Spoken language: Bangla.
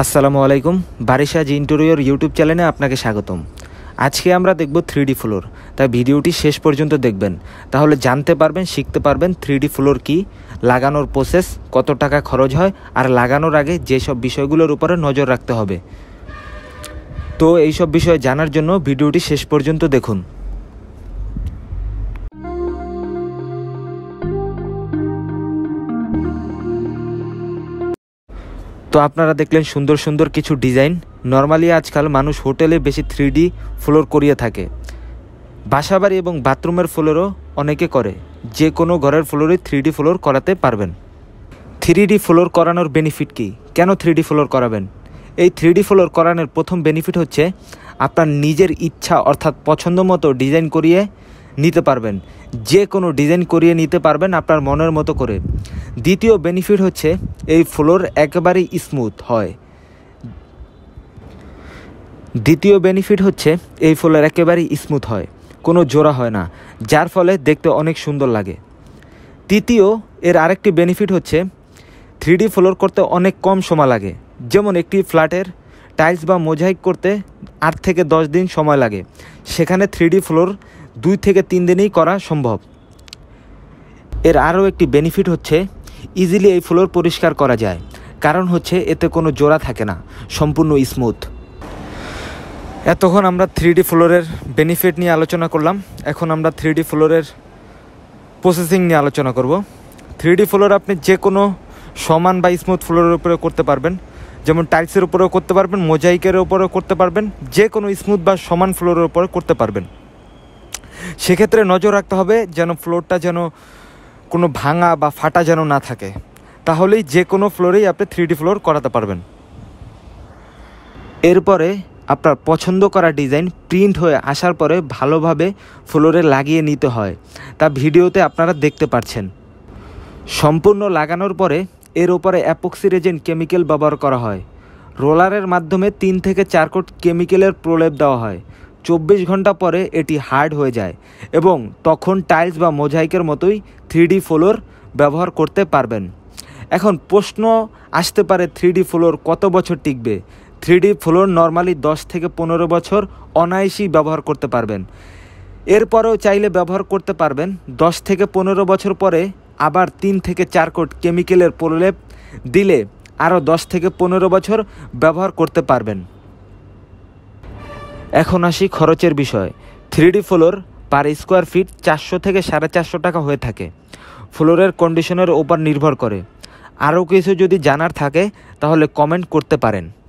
আসসালামু আলাইকুম বারিশাজ ইন্টেরিয়র ইউটিউব চ্যানেলে আপনাকে স্বাগতম আজকে আমরা দেখব থ্রি ফ্লোর তাই ভিডিওটি শেষ পর্যন্ত দেখবেন তাহলে জানতে পারবেন শিখতে পারবেন থ্রি ফ্লোর কি লাগানোর প্রসেস কত টাকা খরচ হয় আর লাগানোর আগে যেসব বিষয়গুলোর উপরে নজর রাখতে হবে তো এইসব বিষয়ে জানার জন্য ভিডিওটি শেষ পর্যন্ত দেখুন তো আপনারা দেখলেন সুন্দর সুন্দর কিছু ডিজাইন নর্মালি আজকাল মানুষ হোটেলে বেশি থ্রি ফ্লোর করিয়ে থাকে বাসাবাড়ি এবং বাথরুমের ফ্লোরও অনেকে করে যে কোনো ঘরের ফ্লোরে থ্রি ফ্লোর করাতে পারবেন থ্রি ফ্লোর করানোর বেনিফিট কি কেন থ্রি ফ্লোর করাবেন এই থ্রি ফ্লোর করানোর প্রথম বেনিফিট হচ্ছে আপনার নিজের ইচ্ছা অর্থাৎ পছন্দ মতো ডিজাইন করিয়ে নিতে পারবেন যে কোনো ডিজাইন করিয়ে নিতে পারবেন আপনার মনের মতো করে দ্বিতীয় বেনিফিট হচ্ছে এই ফ্লোর একেবারেই স্মুথ হয় দ্বিতীয় বেনিফিট হচ্ছে এই ফ্লোর একেবারেই স্মুথ হয় কোনো জোড়া হয় না যার ফলে দেখতে অনেক সুন্দর লাগে তৃতীয় এর আরেকটি বেনিফিট হচ্ছে থ্রিডি ফ্লোর করতে অনেক কম সময় লাগে যেমন একটি ফ্ল্যাটের টাইলস বা মোজাইক করতে আট থেকে দশ দিন সময় লাগে সেখানে থ্রিডি ফ্লোর দুই থেকে তিন দিনেই করা সম্ভব এর আরও একটি বেনিফিট হচ্ছে ইজিলি এই ফ্লোর পরিষ্কার করা যায় কারণ হচ্ছে এতে কোনো জোড়া থাকে না সম্পূর্ণ স্মুথ এতক্ষণ আমরা থ্রি ডি ফ্লোরের বেনিফিট নিয়ে আলোচনা করলাম এখন আমরা থ্রি ডি ফ্লোরের প্রসেসিং নিয়ে আলোচনা করব থ্রি ডি ফ্লোর আপনি যে কোনো সমান বা স্মুথ ফ্লোরের উপরে করতে পারবেন যেমন টাইলসের উপরেও করতে পারবেন মোজাইকের উপরেও করতে পারবেন যে কোনো স্মুথ বা সমান ফ্লোরের উপরে করতে পারবেন সেক্ষেত্রে নজর রাখতে হবে যেন ফ্লোরটা যেন কোনো ভাঙা বা ফাটা যেন না থাকে তাহলেই যে কোনো ফ্লোরেই আপনি থ্রি ফ্লোর করাতে পারবেন এরপরে আপনার পছন্দ করা ডিজাইন প্রিন্ট হয়ে আসার পরে ভালোভাবে ফ্লোরে লাগিয়ে নিতে হয় তা ভিডিওতে আপনারা দেখতে পাচ্ছেন সম্পূর্ণ লাগানোর পরে এর ওপরে অ্যাপক্সি রেজেন্ট কেমিক্যাল ব্যবহার করা হয় রোলারের মাধ্যমে তিন থেকে চার কোট কেমিক্যালের প্রলেপ দেওয়া হয় চব্বিশ ঘন্টা পরে এটি হার্ড হয়ে যায় এবং তখন টাইলস বা মোজাইকের মতোই থ্রি ফ্লোর ব্যবহার করতে পারবেন এখন প্রশ্ন আসতে পারে থ্রি ফ্লোর কত বছর টিকবে থ্রি ফ্লোর নর্মালি দশ থেকে পনেরো বছর অনায়াসেই ব্যবহার করতে পারবেন এরপরেও চাইলে ব্যবহার করতে পারবেন দশ থেকে পনেরো বছর পরে আবার তিন থেকে চার কোট কেমিক্যালের প্রলেপ দিলে আরও দশ থেকে পনেরো বছর ব্যবহার করতে পারবেন এখন আসি খরচের বিষয় three D floor per square feet চারশো থেকে সাড়ে চারশো টাকা হয়ে থাকে ফ্লোরের কন্ডিশনের ওপর নির্ভর করে আরও কিছু যদি জানার থাকে তাহলে কমেন্ট করতে পারেন